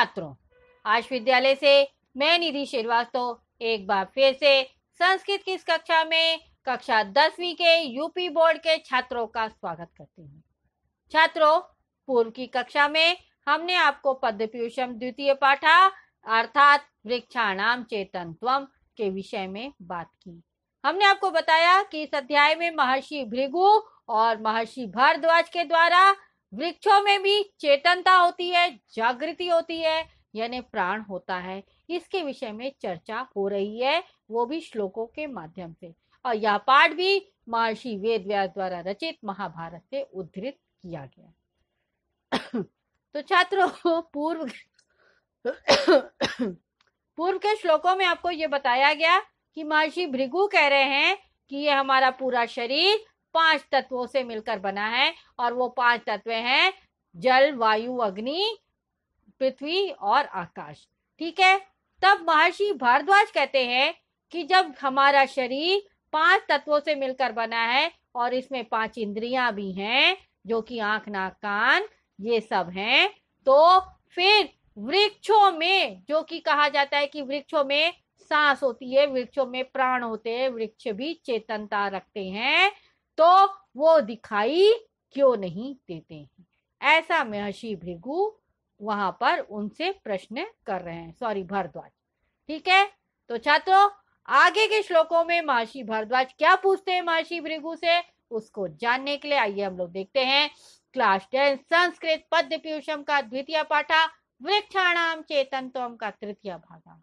छात्रों आज विद्यालय से मैं निधि श्रीवास्तव एक बार फिर से संस्कृत की इस कक्षा में कक्षा दसवीं के यूपी बोर्ड के छात्रों का स्वागत करती हूँ छात्रों पूर्व की कक्षा में हमने आपको पद्म पीयूषम द्वितीय पाठा अर्थात वृक्षाणाम चेतन के विषय में बात की हमने आपको बताया कि इस अध्याय में महर्षि भृगु और महर्षि भारद्वाज के द्वारा वृक्षों में भी चेतनता होती है जागृति होती है यानी प्राण होता है इसके विषय में चर्चा हो रही है वो भी श्लोकों के माध्यम से और यह पाठ भी महर्षि वेद व्यास द्वारा रचित महाभारत से उद्धृत किया गया तो छात्रों पूर्व पूर्व के श्लोकों में आपको ये बताया गया कि महर्षि भृगु कह रहे हैं कि ये हमारा पूरा शरीर पांच तत्वों से मिलकर बना है और वो पांच तत्व हैं जल वायु अग्नि पृथ्वी और आकाश ठीक है तब महर्षि भारद्वाज कहते हैं कि जब हमारा शरीर पांच तत्वों से मिलकर बना है और इसमें पांच इंद्रियां भी हैं जो कि आंख नाक कान ये सब हैं तो फिर वृक्षों में जो कि कहा जाता है कि वृक्षों में सांस होती है वृक्षों में प्राण होते हैं वृक्ष भी चेतनता रखते हैं तो वो दिखाई क्यों नहीं देते हैं ऐसा महर्षि भृगु वहां पर उनसे प्रश्न कर रहे हैं सॉरी भरद्वाज ठीक है तो छात्रों आगे के श्लोकों में महर्षि भरद्वाज क्या पूछते हैं महर्षि भृगु से उसको जानने के लिए आइए हम लोग देखते हैं क्लास टेन संस्कृत पद्य पीयूषम का द्वितीय पाठा वृक्षाणाम चेतन तोम का तृतीय भागा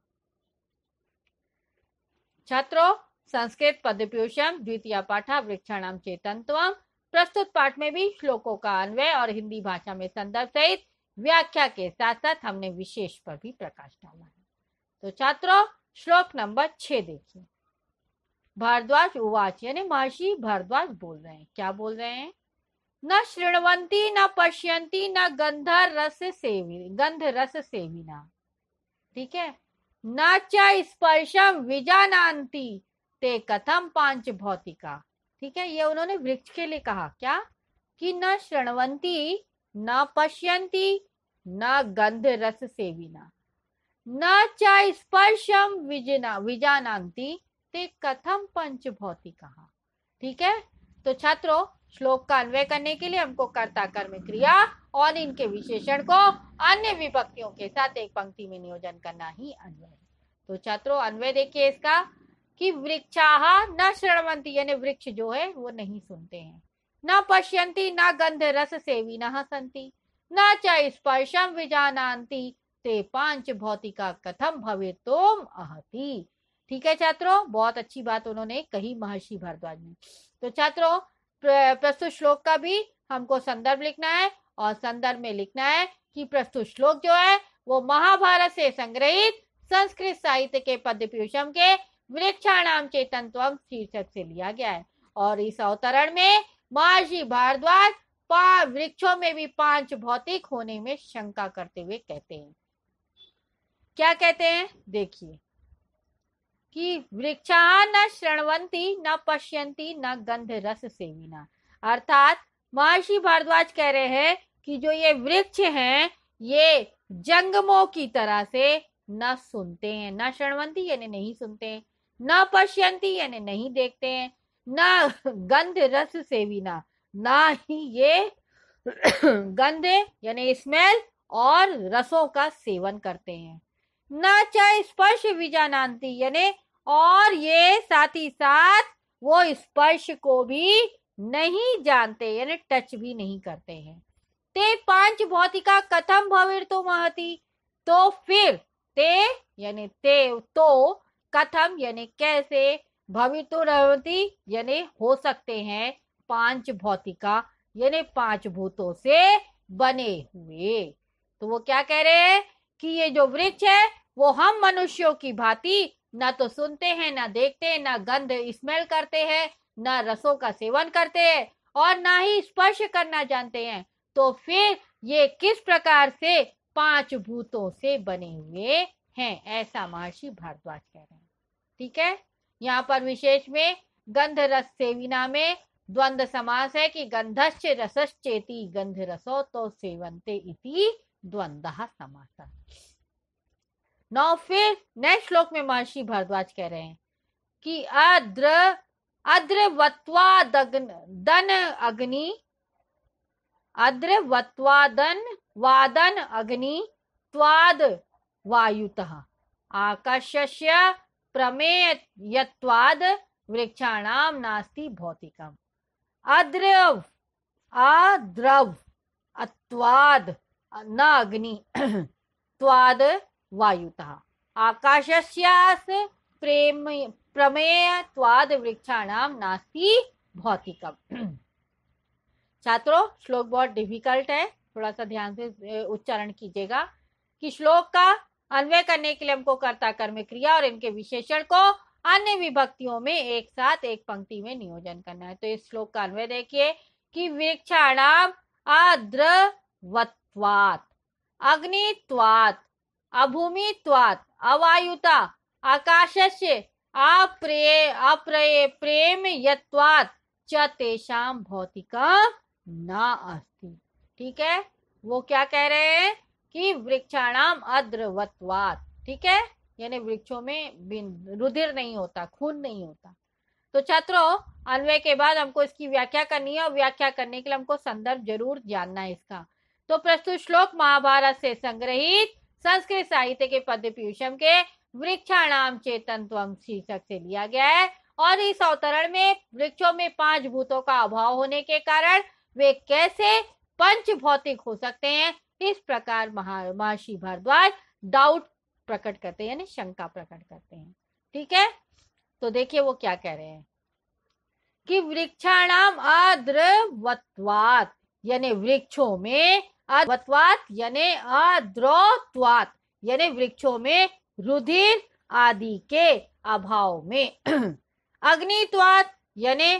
छात्रों संस्कृत पदप्यूषम द्वितीय पाठा वृक्षण चेतनत्वम प्रस्तुत पाठ में भी श्लोकों का अन्वय और हिंदी भाषा में संदर्भ सहित व्याख्या के साथ साथ हमने विशेष पर भी प्रकाश डाला है तो छात्रों श्लोक नंबर छ देखिए भारद्वाज उवाच यानी महर्षि भारद्वाज बोल रहे हैं क्या बोल रहे हैं न श्रृणवंती न पश्यंती न गंध रस सेवी गंध रस सेविना ठीक है न च स्पर्शम विजानांती ते कथम पांच भौतिका ठीक है ये उन्होंने वृक्ष के लिए कहा क्या कि न श्रणवंती न पश्यंती न गंध रस बिना न च स्पर्शम विजना विजानांती ते कथम पंच भौतिका ठीक है तो छात्रों श्लोक का अन्वय करने के लिए हमको कर्ता कर्म क्रिया और इनके विशेषण को अन्य विभक्तियों के साथ एक पंक्ति में नियोजन करना ही अन्वय तो छात्रों अन्वय देखिए इसका कि वृक्षा न श्रवंती यानी वृक्ष जो है वो नहीं सुनते हैं न पश्यंती न गंध रस सेवी न हसंती न च स्पर्शम विजानती ते पांच भौतिका कथम भवे तोम अहती ठीक है छात्रों बहुत अच्छी बात उन्होंने कही महर्षि भारद्वाज ने तो छात्रों प्रस्तुत श्लोक का भी हमको संदर्भ लिखना है और संदर्भ में लिखना है कि प्रस्तुत श्लोक जो है वो महाभारत से संग्रहित संस्कृत साहित्य के पद्य पीयूषम के वृक्षाणाम चेतन शीर्षक से लिया गया है और इस अवतरण में महर्षि भारद्वाज वृक्षों में भी पांच भौतिक होने में शंका करते हुए कहते हैं क्या कहते हैं देखिए कि वृक्षा न श्रणवंती न पश्यंती न गंध रस सेविना अर्थात महर्षि भारद्वाज कह रहे हैं कि जो ये वृक्ष हैं ये जंगमों की तरह से न सुनते हैं न श्रणवंती यानी नहीं सुनते हैं न पश्यंती यानी नहीं देखते हैं न गंध रस सेविना ना ही ये गंध यानी स्मेल और रसों का सेवन करते हैं न चाहे स्पर्श विजानती यानी और ये साथ ही साथ वो स्पर्श को भी नहीं जानते यानी टच भी नहीं करते हैं ते पांच भौतिका कथम भविर तो महती तो फिर ते यानी ते तो कथम यानी कैसे रवती यानी हो सकते हैं पांच भौतिका यानी पांच भूतों से बने हुए तो वो क्या कह रहे हैं कि ये जो वृक्ष है वो हम मनुष्यों की भांति ना तो सुनते हैं ना देखते हैं ना गंध स्मेल करते हैं ना रसों का सेवन करते हैं और ना ही स्पर्श करना जानते हैं तो फिर ये किस प्रकार से पांच भूतों से बने हुए हैं ऐसा महर्षि भारद्वाज कह रहे हैं ठीक है यहाँ पर विशेष में गंध रस सेविना में द्वंद समास है कि गंधस्य रसश्चेति गंध रसो तो सेवनते इति द्वंद समास नौ फिर नेक्स्ट श्लोक में महर्षि भारद्वाज कह रहे हैं कि अद्र अद्रवत्वा दन अग्नि अद्रवत्वादन वादन अग्नि त्वाद वायुतः आकाशस्य प्रमेयत्वाद वृक्षाणाम नास्ति भौतिकम अद्रव आद्रव अत्वाद न अग्नि त्वाद वायुतः आकाशस्यास प्रेम प्रमेय त्वाद वृक्षाणाम नास्ति भौतिकम छात्रों श्लोक बहुत डिफिकल्ट है थोड़ा सा ध्यान से उच्चारण कीजिएगा कि श्लोक का अन्वय करने के लिए हमको कर्ता कर्म क्रिया और इनके विशेषण को अन्य विभक्तियों में एक साथ एक पंक्ति में नियोजन करना है तो इस श्लोक का अन्वय देखिए कि वृक्षाणाम आद्रवत्वात अग्नित्वात अभूमित्वात अवायुता आकाशस्य अप्रे अप्रे प्रेम यत्वात च तेषाम भौतिक न अस्ति ठीक है वो क्या कह रहे हैं कि वृक्षाणाम अद्रवत्वात ठीक है यानी वृक्षों में बिन रुधिर नहीं होता खून नहीं होता तो छात्रों अन्वय के बाद हमको इसकी व्याख्या करनी है और व्याख्या करने के लिए हमको संदर्भ जरूर जानना है इसका तो प्रस्तुत श्लोक महाभारत से संग्रहित संस्कृत साहित्य के पद्य पीयूषम के वृक्षाणाम चेतन शीर्षक से लिया गया है और इस अवतरण में वृक्षों में पांच भूतों का अभाव होने के कारण वे कैसे पंच भौतिक हो सकते हैं इस प्रकार महर्षि भारद्वाज डाउट प्रकट करते हैं यानी शंका प्रकट करते हैं ठीक है तो देखिए वो क्या कह रहे हैं कि वृक्षाणाम अद्रवत्वात यानी वृक्षों में अद्वत्वात यानी अद्रोत्वात यानी वृक्षों में रुधिर आदि के अभाव में अग्नित्वात यानी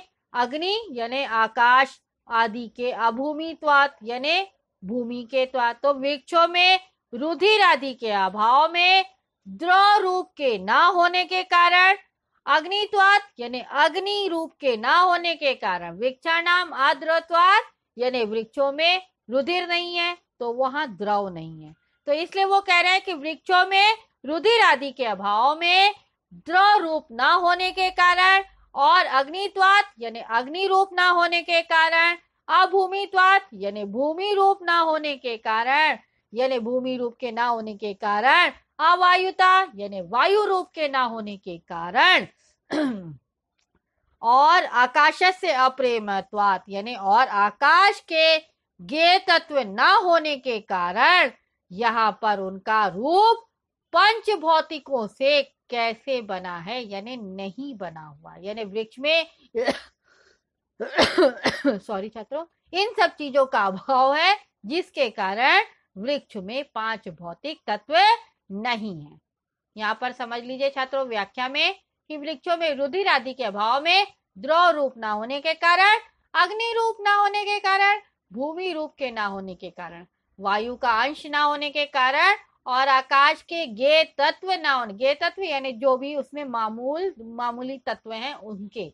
अग्नि यानी आकाश आदि के अभूमित्वात यानी भूमि के तो वृक्षों में रुधिर आदि के अभाव में द्रव रूप के ना होने के कारण अग्नित्वात यानी अग्नि रूप के ना होने के कारण वृक्षाणाम आद्रत्वात यानी वृक्षों में रुधिर नहीं है तो वहां द्रव नहीं है तो इसलिए वो कह रहे हैं कि वृक्षों में रुधिर आदि के अभाव में द्रव रूप ना होने के कारण और अग्नित्वात यानी अग्नि रूप ना होने के कारण अभूमित्वात यानी भूमि रूप ना होने के कारण यानी भूमि रूप के ना होने के कारण अवायुता यानी वायु रूप के ना होने के कारण और आकाश से अप्रेमत्वात यानी और आकाश के गे तत्व ना होने के कारण यहाँ पर उनका रूप पंच भौतिकों से कैसे बना है यानी नहीं बना हुआ यानी वृक्ष में सॉरी छात्रों इन सब चीजों का अभाव है जिसके कारण वृक्ष में पांच भौतिक तत्व नहीं है यहाँ पर समझ लीजिए छात्रों व्याख्या में कि वृक्षों में रुधिर आदि के अभाव में द्रव रूप ना होने के कारण अग्नि रूप ना होने के कारण भूमि रूप के ना होने के कारण वायु का अंश ना होने के कारण और आकाश के गे तत्व ना होने गे तत्व यानी जो भी उसमें मामूल मामूली तत्व हैं उनके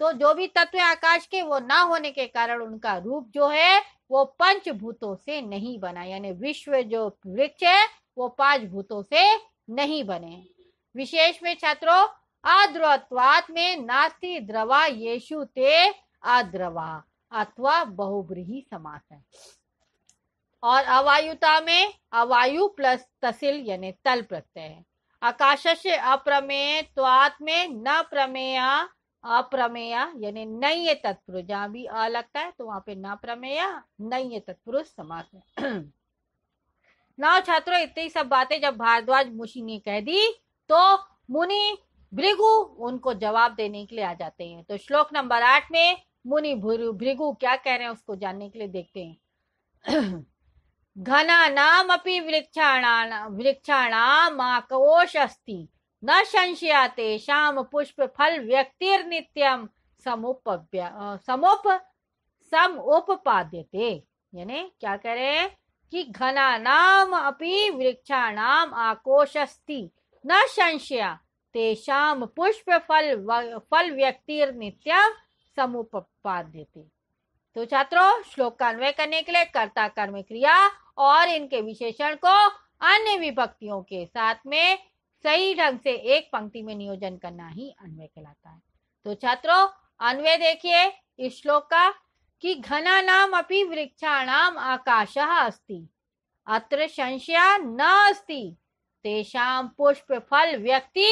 तो जो भी तत्व आकाश के वो ना होने के कारण उनका रूप जो है वो पंचभूतों से नहीं बना यानी विश्व जो वृक्ष है वो पांच भूतों से नहीं बने विशेष में छात्रों अद्रवात में नास्ती द्रवा येशु ते अद्रवा अथवा बहुब्रीही समास है और अवायुता में अवायु प्लस तसिल यानी तल प्रत्यय है आकाश अप्रमेय त्वात में न प्रमेय अप्रमेय यानी नय तत्पुरुष जहां भी अ लगता है तो वहां पे ना प्रमेय नय तत्पुरुष समास है ना छात्रों इतनी सब बातें जब भारद्वाज मुशि ने कह दी तो मुनि भृगु उनको जवाब देने के लिए आ जाते हैं तो श्लोक नंबर आठ में मुनि भृगु क्या कह रहे हैं उसको जानने के लिए देखते हैं घना नाम अपनी वृक्षाणा वृक्षाणाम आकोश अस्थि न संशया तेषाम पुष्प फल व्यक्तिर नित्यम समुपव्य समुप सम उपपाद्यते यानी क्या हैं कि घनानाम वृक्षा नाम आकोशस्ति न संशया तेषाम पुष्प फल फल व्यक्तिर नित्यम समुपाद्य तो छात्रों श्लोक का अन्वय करने के लिए कर्ता कर्म क्रिया और इनके विशेषण को अन्य विभक्तियों के साथ में सही ढंग से एक पंक्ति में नियोजन करना ही अन्वय कहलाता है तो छात्रों अन्वय देखिए इस श्लोक का कि घना नाम अपनी वृक्षाणाम आकाश अस्ति अत्र संशया न अस्ति तेषाम पुष्प फल व्यक्ति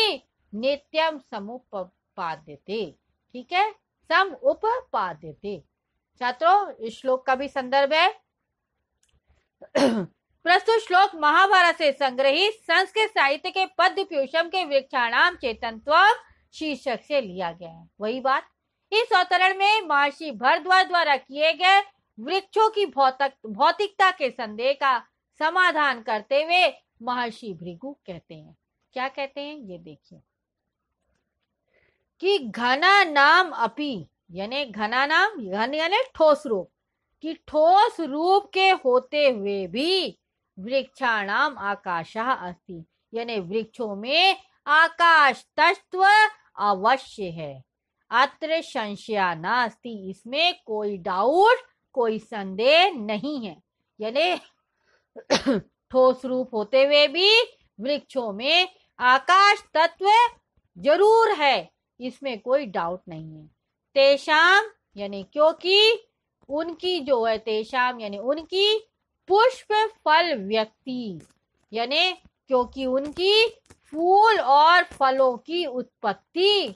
नित्यम समुपाद्यते ठीक है सम उपाद्यते छात्रों इस श्लोक का भी संदर्भ है प्रस्तुत श्लोक महाभारत से संग्रहित संस्कृत साहित्य के पद्य प्यूषम के वृक्षाणाम चेतनत्व शीर्षक से लिया गया है वही बात इस अवतरण में महर्षि भरद्वाज द्वारा किए गए वृक्षों की भौतिक भौतिकता के संदेह का समाधान करते हुए महर्षि भृगु कहते हैं क्या कहते हैं ये देखिए कि घना नाम अपि यानी घना नाम घन यानी ठोस रूप कि ठोस रूप के होते हुए भी वृक्षाणाम आकाशः अस्ति यानी वृक्षों में आकाश तत्व अवश्य है अत्र संशया नास्ति इसमें कोई डाउट कोई संदेह नहीं है यानी ठोस रूप होते हुए भी वृक्षों में आकाश तत्व जरूर है इसमें कोई डाउट नहीं है तेषाम यानी क्योंकि उनकी जो है तेषाम यानी उनकी पुष्प फल व्यक्ति यानी क्योंकि उनकी फूल और फलों की उत्पत्ति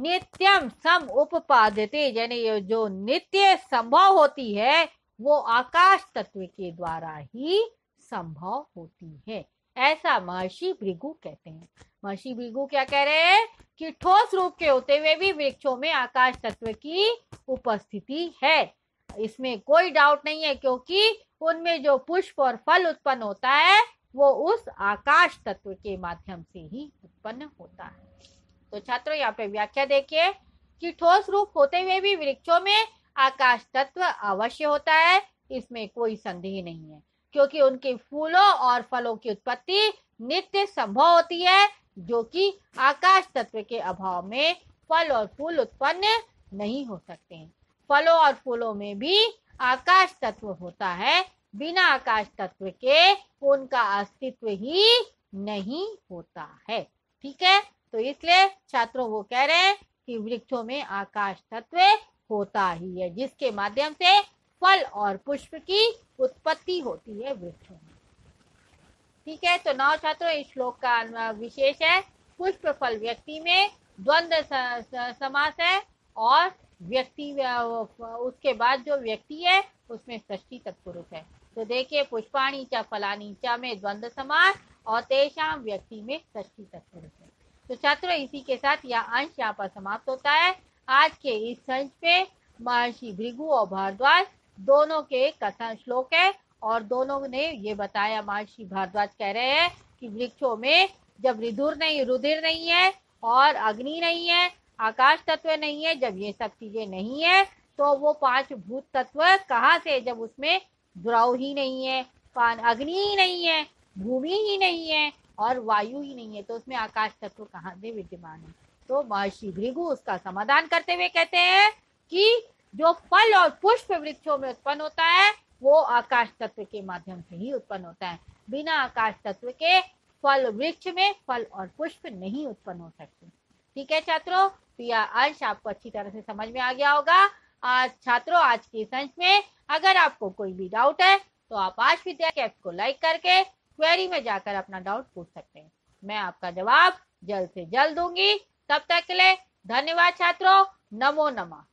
नित्यम सम उपादते यानी ये जो नित्य संभव होती है वो आकाश तत्व के द्वारा ही संभव होती है ऐसा महर्षि भृगु कहते हैं महर्षि भृगु क्या कह रहे हैं कि ठोस रूप के होते हुए भी वृक्षों में आकाश तत्व की उपस्थिति है इसमें कोई डाउट नहीं है क्योंकि उनमें जो पुष्प और फल उत्पन्न होता है वो उस आकाश तत्व के माध्यम से ही उत्पन्न होता है तो छात्रों यहाँ पे व्याख्या देखिए कि ठोस रूप होते हुए भी वृक्षों में आकाश तत्व अवश्य होता है इसमें कोई संदेह नहीं है क्योंकि उनके फूलों और फलों की उत्पत्ति नित्य संभव होती है जो कि आकाश तत्व के अभाव में फल और फूल उत्पन्न नहीं हो सकते फलों और फूलों में भी आकाश तत्व होता है बिना आकाश तत्व के उनका अस्तित्व ही नहीं होता है ठीक है तो इसलिए छात्रों वो कह रहे हैं कि वृक्षों में आकाश तत्व होता ही है जिसके माध्यम से फल और पुष्प की उत्पत्ति होती है वृक्षों में ठीक है तो नौ छात्रों इस श्लोक का विशेष है पुष्प फल व्यक्ति में द्वंद्व समास है और व्यक्ति उसके बाद जो व्यक्ति है उसमें सृष्टि तत्पुरुष है तो देखिए पुष्पाणी चा फलानी चा में द्वंद्व समास और तेषाम व्यक्ति में सृष्टि तत्पुरुष है तो छात्र इसी के साथ यह अंश यहाँ पर समाप्त होता है आज के इस अंश पे महर्षि भृगु और भारद्वाज दोनों के कथन श्लोक है और दोनों ने ये बताया महर्षि भारद्वाज कह रहे हैं कि वृक्षों में जब रिधुर नहीं रुधिर नहीं है और अग्नि नहीं है आकाश तत्व नहीं है जब ये सब चीजें नहीं है तो वो पांच भूत तत्व कहाँ से जब उसमें द्रव ही नहीं है अग्नि ही नहीं है भूमि ही नहीं है और वायु ही नहीं है तो उसमें आकाश तत्व कहाँ से विद्यमान है तो महर्षि भृगु उसका समाधान करते हुए कहते हैं कि जो फल और पुष्प वृक्षों में उत्पन्न होता है वो आकाश तत्व के माध्यम से ही उत्पन्न होता है बिना आकाश तत्व के फल वृक्ष में फल और पुष्प नहीं उत्पन्न हो सकते ठीक है छात्रों तो यह अंश आपको अच्छी तरह से समझ में आ गया होगा आज छात्रों आज के इस अंश में अगर आपको कोई भी डाउट है तो आप आज विद्या ऐप को लाइक करके क्वेरी में जाकर अपना डाउट पूछ सकते हैं मैं आपका जवाब जल्द से जल्द दूंगी तब तक के लिए धन्यवाद छात्रों नमो नमः